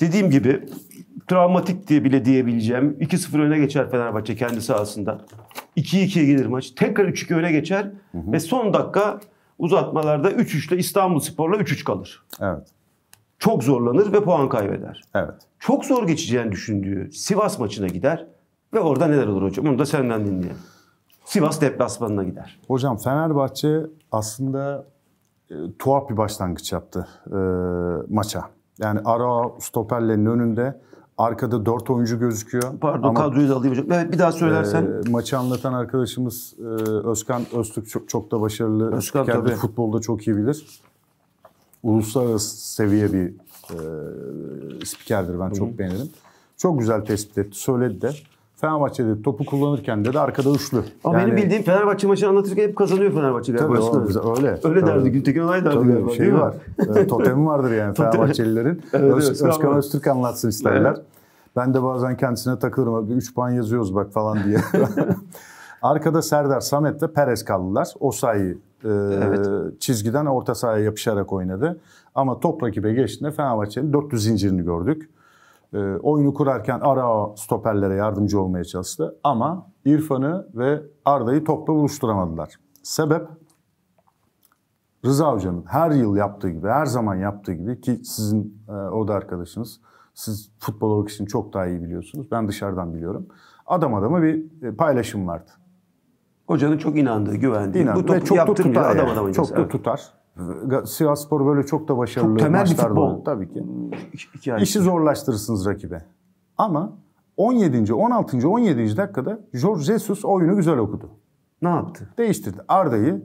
Dediğim gibi travmatik diye bile diyebileceğim 2-0 öne geçer Fenerbahçe kendi sahasında. 2-2'ye gelir maç. Tekrar 3-2 öne geçer hı hı. ve son dakika uzatmalarda 3-3'le İstanbul Spor'la 3-3 kalır. Evet. Çok zorlanır ve puan kaybeder. Evet. Çok zor geçeceğini düşündüğü Sivas maçına gider ve orada neler olur hocam? Onu da senden dinleyelim. Sivas deplasmanına gider. Hocam Fenerbahçe aslında e, tuhaf bir başlangıç yaptı e, maça. Yani ara stoperlerin önünde. Arkada dört oyuncu gözüküyor. Pardon Ama, kadroyu da alayım hocam. Evet bir daha söylersen. E, maçı anlatan arkadaşımız e, Özkan Öztürk çok, çok da başarılı. Özkan Kendi tabii. futbolda çok iyi bilir. Uluslararası seviye bir e, spikerdir ben Hı-hı. çok beğenirim. Çok güzel tespit etti. Söyledi de. Fenerbahçe'de topu kullanırken de, de arkada üçlü. Ama yani... benim bildiğim Fenerbahçe maçını anlatırken hep kazanıyor Fenerbahçe galiba. Tabii oğlum, öyle. Öyle tabii. derdi Gültekin Olay derdi tabii, galiba. Şey var. Ee, totemi vardır yani Fenerbahçelilerin. evet, Öz, Özkan Öztürk anlatsın isterler. Ben de bazen kendisine takılırım. 3 puan yazıyoruz bak falan diye. Arkada Serdar Samet de Perez kaldılar. O sayı e, evet. çizgiden orta sahaya yapışarak oynadı. Ama top rakibe geçtiğinde Fenerbahçe'nin 400 zincirini gördük. E, oyunu kurarken ara stoperlere yardımcı olmaya çalıştı. Ama İrfan'ı ve Arda'yı topla buluşturamadılar. Sebep Rıza Hoca'nın her yıl yaptığı gibi, her zaman yaptığı gibi ki sizin e, o da arkadaşınız. Siz futbola için çok daha iyi biliyorsunuz. Ben dışarıdan biliyorum. Adam adama bir e, paylaşım vardı. Hocanın çok inandığı, güvendiği. İnandı. Bu topu çok da tutar. Yani. Adam çok da tutar. Sivas böyle çok da başarılı çok temel bir futbol. Oldu, tabii ki. Hikayesi. İşi zorlaştırırsınız rakibe. Ama 17. 16. 17. dakikada Jorge Jesus oyunu güzel okudu. Ne yaptı? Değiştirdi. Arda'yı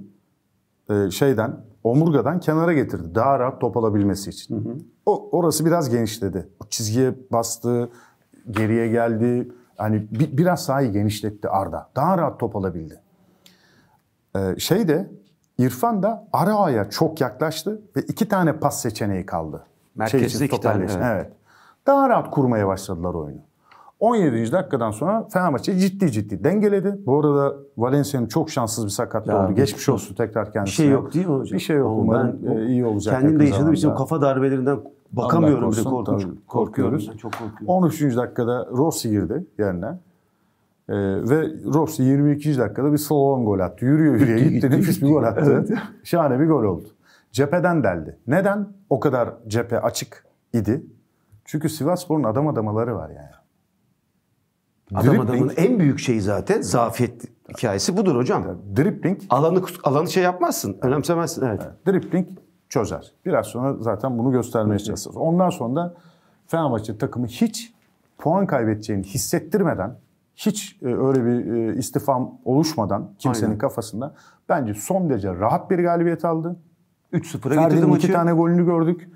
e, şeyden omurgadan kenara getirdi. Daha rahat top alabilmesi için. Hı hı. O orası biraz genişledi. Çizgiye bastı, geriye geldi. Hani bi, biraz sahayı genişletti Arda. Daha rahat top alabildi. Ee, şey de İrfan da Arao'ya çok yaklaştı ve iki tane pas seçeneği kaldı. Merkezde şey iki tane. Evet. evet. Daha rahat kurmaya başladılar oyunu. 17. dakikadan sonra Fenerbahçe ciddi ciddi dengeledi. Bu arada Valencia'nın çok şanssız bir sakatlığı ya, oldu. Geçmiş şey- olsun tekrar kendisine. Bir şey yok değil mi hocam? Bir şey yok. Umarım ben, e, iyi olacak. Kendim de yaşadığım için kafa darbelerinden bakamıyorum bile korkmuş, korkuyoruz. korkuyoruz. Çok korkuyorum. 13. dakikada Rossi girdi yerine. Ee, ve Rossi 22. dakikada bir salon gol attı. Yürüyor yürüyor gitti, nefis bir gol attı. Evet. Şahane bir gol oldu. Cepheden deldi. Neden o kadar cephe açık idi? Çünkü Sivasspor'un adam adamaları var yani. Adam Dribbling, adamın en büyük şeyi zaten zafiyet hikayesi budur hocam. Dribbling. Alanı alanı şey yapmazsın, önemsemezsin. Evet. evet. Dribbling çözer. Biraz sonra zaten bunu göstermeye çalışacağız. Ondan sonra da Fenerbahçe takımı hiç puan kaybedeceğini hissettirmeden hiç e, öyle bir e, istifam oluşmadan kimsenin Aynen. kafasında bence son derece rahat bir galibiyet aldı. 3-0'a getirdi maçı. iki tane golünü gördük.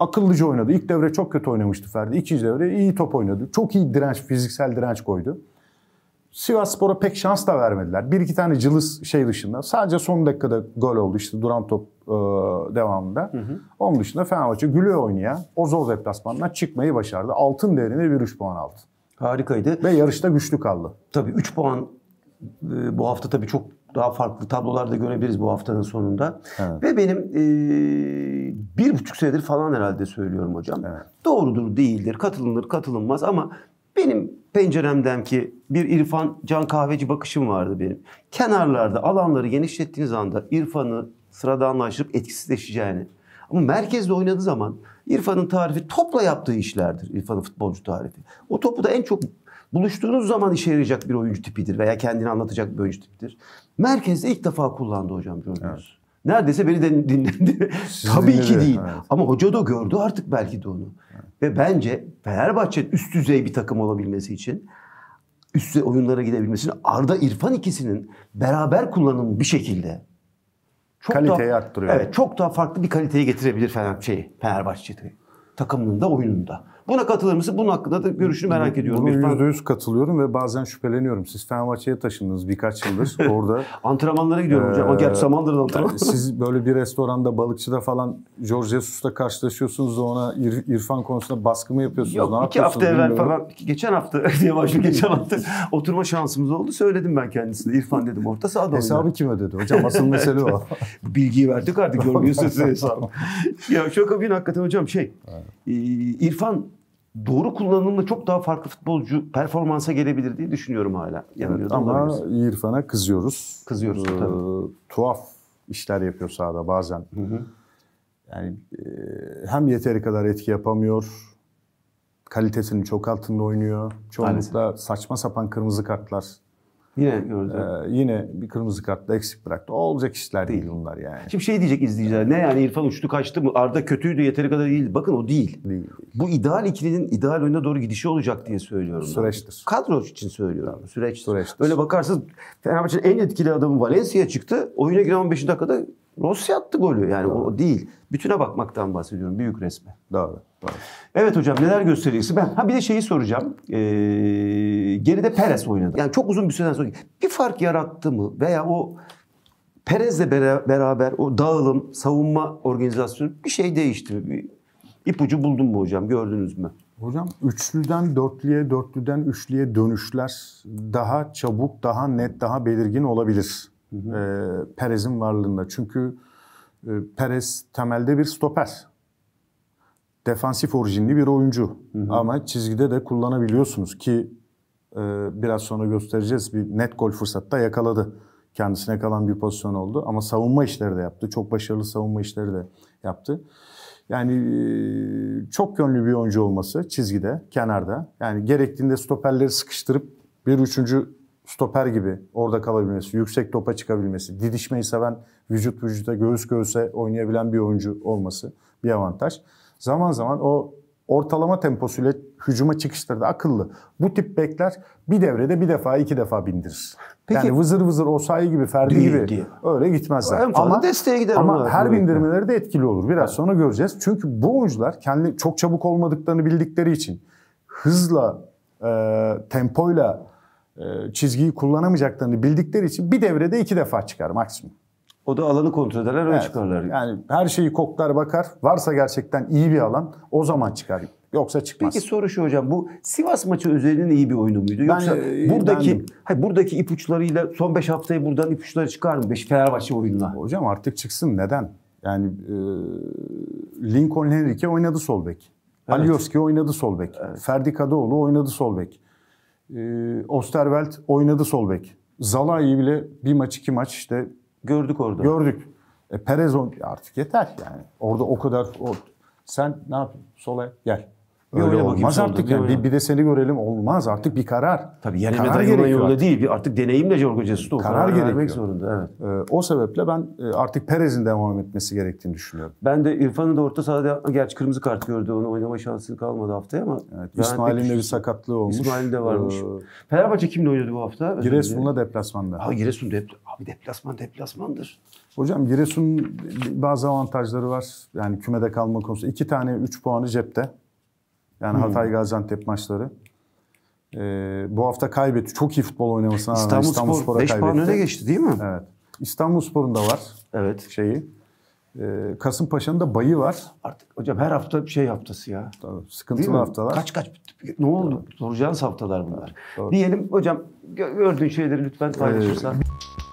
Akıllıca oynadı. İlk devre çok kötü oynamıştı Ferdi. İkinci devre iyi top oynadı. Çok iyi direnç, fiziksel direnç koydu. Sivas Spor'a pek şans da vermediler. Bir iki tane cılız şey dışında. Sadece son dakikada gol oldu işte duran top e, devamında. Hı hı. Onun dışında Fenerbahçe gülüyor oynaya o zor deplasmandan çıkmayı başardı. Altın değerinde bir 3 puan aldı. Harikaydı. Ve yarışta güçlü kaldı. Tabii 3 puan e, bu hafta tabii çok daha farklı tablolarda görebiliriz bu haftanın sonunda. Evet. Ve benim e, bir buçuk senedir falan herhalde söylüyorum hocam. Evet. Doğrudur değildir, katılınır katılınmaz ama benim penceremden ki bir İrfan Can Kahveci bakışım vardı benim. Kenarlarda alanları genişlettiğiniz anda İrfan'ı sıradanlaştırıp etkisizleşeceğini ama merkezde oynadığı zaman İrfan'ın tarifi topla yaptığı işlerdir. İrfan'ın futbolcu tarifi. O topu da en çok buluştuğunuz zaman işe yarayacak bir oyuncu tipidir veya kendini anlatacak bir oyuncu tipidir. Merkezde ilk defa kullandı hocam Jordan evet. Neredeyse beni de dinlendi. Tabii ki değil. Evet. Ama hoca da gördü artık belki de onu. Evet. Ve bence Fenerbahçe üst düzey bir takım olabilmesi için üst düzey oyunlara gidebilmesini Arda İrfan ikisinin beraber kullanımı bir şekilde çok kaliteyi daha, arttırıyor. Evet, çok daha farklı bir kaliteyi getirebilir Fener şeyi Fenerbahçe takımında, da oyununda. Buna katılır mısın? Bunun hakkında da görüşünü merak ediyorum. Bunun yüzde yüz katılıyorum ve bazen şüpheleniyorum. Siz Fenerbahçe'ye taşındınız birkaç yıldır orada. Antrenmanlara gidiyorum hocam. O ee, gerçi Samandır'da antrenman. siz böyle bir restoranda, balıkçıda falan George Jesus'la karşılaşıyorsunuz da ona İr İrfan konusunda baskı mı yapıyorsunuz? Yok ne iki hafta evvel falan, geçen hafta diye başlıyor. Geçen hmm. hafta oturma şansımız oldu. Söyledim ben kendisine. İrfan dedim orta sahada Hesabı kim ödedi hocam? Asıl mesele o. Bilgiyi verdik artık. Görmüyorsunuz hesabı. ya şoka bin hakikaten hocam şey. Evet. E, İrfan doğru kullanımla çok daha farklı futbolcu performansa gelebilir diye düşünüyorum hala. Evet, ama İrfan'a kızıyoruz. Kızıyoruz ee, tabii. Tuhaf işler yapıyor sahada bazen. Hı hı. Yani e, hem yeteri kadar etki yapamıyor, kalitesinin çok altında oynuyor. Çoğunlukla Aynen. saçma sapan kırmızı kartlar Yine gördüm. Ee, yine bir kırmızı kartla eksik bıraktı. Olacak işler değil. değil bunlar yani. Şimdi şey diyecek izleyiciler. Ne yani İrfan uçtu kaçtı mı? Arda kötüydü yeteri kadar değil. Bakın o değil. değil. Bu ideal ikilinin ideal önüne doğru gidişi olacak diye söylüyorum. Süreçtir. Ben. Kadro için söylüyorum. Süreçtir. Süreçtir. Öyle bakarsın Fenerbahçe'nin en etkili adamı Valencia çıktı. Oyuna giren 15. dakikada Rossi attı golü yani Doğru. o değil. Bütüne bakmaktan bahsediyorum büyük resme. Doğru. Doğru. Evet hocam neler gösterisi ben ha bir de şeyi soracağım. Ee, geride Perez oynadı. Yani çok uzun bir süreden sonra bir fark yarattı mı veya o Perez'le beraber o dağılım, savunma organizasyonu bir şey değişti mi? Bir ipucu buldun mu hocam? Gördünüz mü? Hocam üçlüden dörtlüye, dörtlüden üçlüye dönüşler daha çabuk, daha net, daha belirgin olabilir. Hı E, Perez'in varlığında. Çünkü e, Perez temelde bir stoper. Defansif orijinli bir oyuncu. Hı hı. Ama çizgide de kullanabiliyorsunuz ki e, biraz sonra göstereceğiz. Bir net gol fırsatta yakaladı. Kendisine kalan bir pozisyon oldu. Ama savunma işleri de yaptı. Çok başarılı savunma işleri de yaptı. Yani çok yönlü bir oyuncu olması çizgide, kenarda. Yani gerektiğinde stoperleri sıkıştırıp bir üçüncü stoper gibi orada kalabilmesi, yüksek topa çıkabilmesi, didişmeyi seven, vücut vücuda göğüs göğüse oynayabilen bir oyuncu olması bir avantaj. Zaman zaman o ortalama temposuyla hücuma çıkışları da akıllı. Bu tip bekler bir devrede bir defa iki defa bindirir. Peki, yani vızır vızır Osayi gibi Ferdi değil, gibi değil. öyle gitmezler. En ama desteğe gider ama her bindirmeleri de etkili olur. Biraz evet. sonra göreceğiz. Çünkü bu oyuncular kendi çok çabuk olmadıklarını bildikleri için hızla, e, tempoyla e, çizgiyi kullanamayacaklarını bildikleri için bir devrede iki defa çıkar maksimum. O da alanı kontrol ederler evet. çıkarlar. Yani her şeyi koklar bakar. Varsa gerçekten iyi bir alan o zaman çıkar. Yoksa çıkmaz. Peki soru şu hocam bu Sivas maçı özelinin iyi bir oyunu muydu? Yoksa e, ben, buradaki hayır, buradaki ipuçlarıyla son 5 haftayı buradan ipuçları çıkar mı? Beş Fenerbahçe oyununa. Hocam artık çıksın neden? Yani e, Lincoln Henrique oynadı sol bek. Evet. Alioski oynadı sol bek. Evet. Ferdi Kadıoğlu oynadı sol bek e, ee, Osterweld oynadı sol bek. Zalai'yi bile bir maç iki maç işte gördük orada. Gördük. E, Perez artık yeter yani. Orada o kadar o, sen ne yapıyorsun? Sola gel. Bir Öyle olmaz artık oldu, yani. Bir, bir de seni görelim olmaz artık bir karar. Tabii yerine karar dayanan yolda artık. değil. Bir artık deneyimle Jorge Jesus'ta o karar, karar vermek zorunda. Evet. Ee, o sebeple ben e, artık Perez'in devam etmesi gerektiğini düşünüyorum. Ben de İrfan'ın da orta sahada gerçi kırmızı kart gördü. Onu oynama şansı kalmadı haftaya ama. Evet, İsmail'in de bir sakatlığı olmuş. İsmail de ee, varmış. Ee, Fenerbahçe kimle oynadı bu hafta? Giresun'la deplasmanda. Ha Giresun depl abi deplasman deplasmandır. Hocam Giresun bazı avantajları var. Yani kümede kalma konusu. iki tane üç puanı cepte. Yani hmm. Hatay Gaziantep maçları. E, bu hafta kaybetti. Çok iyi futbol oynamasına rağmen İstanbul, İstanbul Spor, Spor'a 5 kaybetti. puan öne geçti değil mi? Evet. İstanbul Spor'un da var. Evet. Şeyi. E, Kasımpaşa'nın da bayı var. Artık hocam her hafta bir şey haftası ya. Tabii, sıkıntılı haftalar. Kaç kaç ne oldu? Doğru. Soracağınız haftalar bunlar. Doğru. Diyelim hocam gördüğün şeyleri lütfen paylaşırsan. Ee,